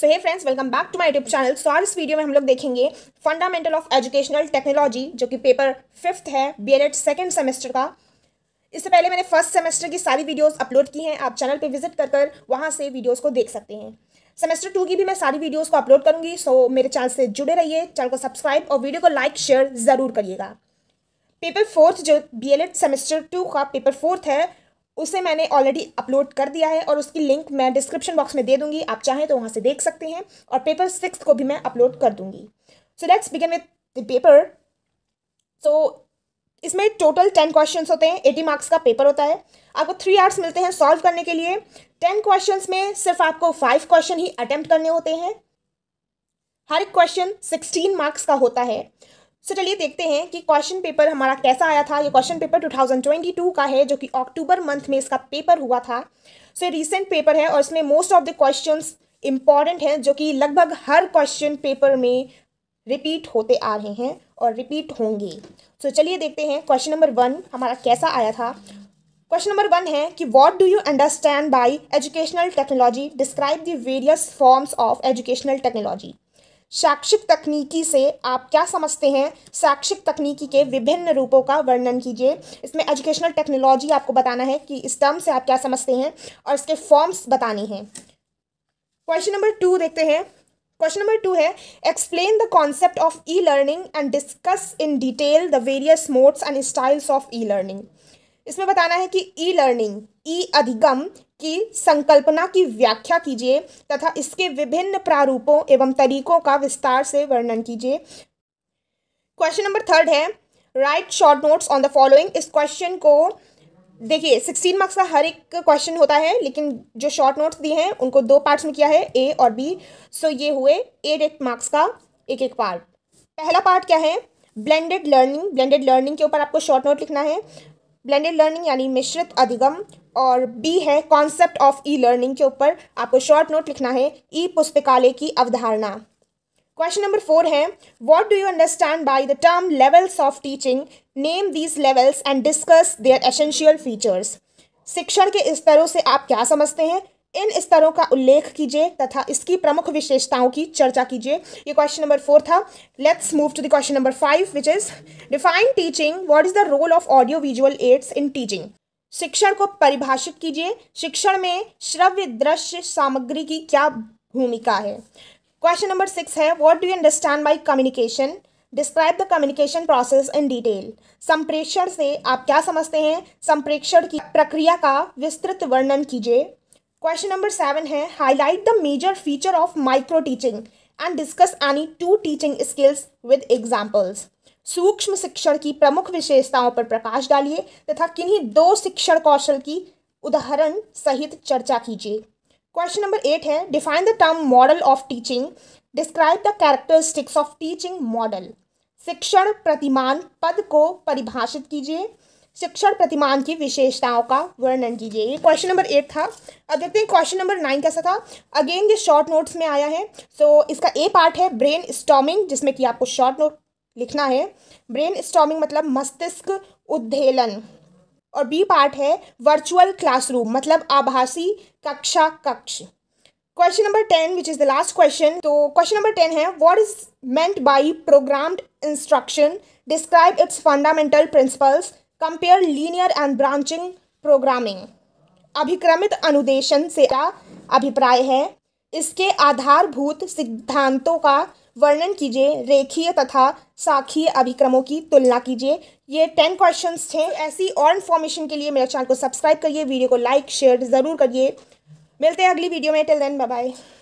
so hey friends welcome back to my YouTube channel so आज इस video में हम लोग देखेंगे फंडामेंटल ऑफ एजुकेशनल टेक्नोलॉजी जो कि पेपर फिफ्थ है बी एड सेकेंड सेमेस्टर का इससे पहले मैंने फर्स्ट सेमेस्टर की सारी वीडियोस अपलोड की हैं आप चैनल पे विजिट कर कर वहाँ से वीडियोज़ को देख सकते हैं सेमेस्टर टू की भी मैं सारी वीडियोज़ को अपलोड करूँगी सो so, मेरे चैनल से जुड़े रहिए चैनल को सब्सक्राइब और वीडियो को लाइक शेयर ज़रूर करिएगा पेपर फोर्थ जो बी एल सेमेस्टर टू का पेपर फोर्थ है उसे मैंने ऑलरेडी अपलोड कर दिया है और उसकी लिंक मैं डिस्क्रिप्शन बॉक्स में दे दूंगी आप चाहें तो वहाँ से देख सकते हैं और पेपर सिक्स को भी मैं अपलोड कर दूंगी so let's begin with the paper so इसमें टोटल टेन क्वेश्चन होते हैं एटी मार्क्स का पेपर होता है आपको थ्री आर्ट्स मिलते हैं सॉल्व करने के लिए टेन क्वेश्चन में सिर्फ आपको फाइव क्वेश्चन ही अटैम्प्ट करने होते हैं हर एक क्वेश्चन सिक्सटीन मार्क्स का होता है सो चलिए देखते हैं कि क्वेश्चन पेपर हमारा कैसा आया था ये क्वेश्चन पेपर 2022 का है जो कि अक्टूबर मंथ में इसका पेपर हुआ था सो so, रिसेंट पेपर है और इसमें most of the question important हैं जो कि लगभग हर क्वेश्चन पेपर में रिपीट होते आ रहे हैं और रिपीट होंगे सो so, चलिए देखते हैं क्वेश्चन नंबर वन हमारा कैसा आया था क्वेश्चन नंबर वन है कि what do you understand by educational technology describe the various forms of educational technology शैक्षिक तकनीकी से आप क्या समझते हैं शैक्षिक तकनीकी के विभिन्न रूपों का वर्णन कीजिए इसमें एजुकेशनल टेक्नोलॉजी आपको बताना है कि इस टर्म से आप क्या समझते हैं और इसके फॉर्म्स बताने हैं क्वेश्चन नंबर टू देखते हैं क्वेश्चन नंबर टू है explain the concept of e learning and discuss in detail the various modes and styles of e learning इसमें बताना है कि ई लर्निंग ई अधिगम की संकल्पना की व्याख्या कीजिए तथा इसके विभिन्न प्रारूपों एवं तरीकों का विस्तार से वर्णन कीजिए क्वेश्चन नंबर थर्ड है write short notes on the following इस क्वेश्चन को देखिए सिक्सटीन मार्क्स का हर एक क्वेश्चन होता है लेकिन जो शॉर्ट नोट्स दिए हैं उनको दो पार्ट्स में किया है ए और बी सो ये हुए एट एट मार्क्स का एक एक पार्ट पहला पार्ट क्या है ब्लेंडेड लर्निंग ब्लेंडेड लर्निंग के ऊपर आपको शॉर्ट नोट लिखना है ब्लेंडेड लर्निंग यानी मिश्रित अधिगम और बी है कॉन्सेप्ट ऑफ ई लर्निंग के ऊपर आपको शॉर्ट नोट लिखना है ई पुस्तकालय की अवधारणा क्वेश्चन नंबर फोर है what do you understand by the term levels of teaching name these levels and discuss their essential features शिक्षण के स्तरों से आप क्या समझते हैं इन स्तरों का उल्लेख कीजिए तथा इसकी प्रमुख विशेषताओं की चर्चा कीजिए ये क्वेश्चन नंबर फोर था let's move to the question number five which is define teaching what is the role of audio visual aids in teaching शिक्षण को परिभाषित कीजिए शिक्षण में श्रव्य दृश्य सामग्री की क्या भूमिका है क्वेश्चन नंबर सिक्स है what do you understand by communication describe the communication process in detail संप्रेक्षण से आप क्या समझते हैं संप्रेक्षण की प्रक्रिया का विस्तृत वर्णन कीजिए क्वेश्चन नंबर सेवन है highlight the major feature of micro teaching and discuss any two teaching skills with examples सूक्ष्म शिक्षण की प्रमुख विशेषताओं पर प्रकाश डालिए तथा किन्हीं दो शिक्षण कौशल की उदाहरण सहित चर्चा कीजिए क्वेश्चन नंबर एट है define the term model of teaching describe the characteristics of teaching model शिक्षण प्रतिमान पद को परिभाषित कीजिए शिक्षण प्रतिमान की विशेषताओं का वर्णन कीजिए ये क्वेश्चन नंबर एट था अब देखते हैं क्वेश्चन नंबर नाइन कैसा था अगेन ये शॉर्ट नोट्स में आया है सो so, इसका ए पार्ट है ब्रेन स्टॉमिंग जिसमें कि आपको शॉर्ट नोट लिखना है ब्रेन स्टॉमिंग मतलब मस्तिष्क उद्धेलन और बी पार्ट है वर्चुअल क्लासरूम मतलब आभासी कक्षा कक्ष question number ten which is the last question तो क्वेश्चन नंबर टेन है what is meant by programmed instruction describe its fundamental principles compare linear and branching programming अभिक्रमित अनुदेशन से अभिप्राय है इसके आधारभूत सिद्धांतों का वर्णन कीजिए रेखीय तथा साखीय अभिक्रमों की तुलना कीजिए ये टेन क्वेश्चंस थे ऐसी और इन्फॉर्मेशन के लिए मेरे चैनल को सब्सक्राइब करिए वीडियो को लाइक शेयर ज़रूर करिए मिलते हैं अगली वीडियो में टिल देन बाय बाय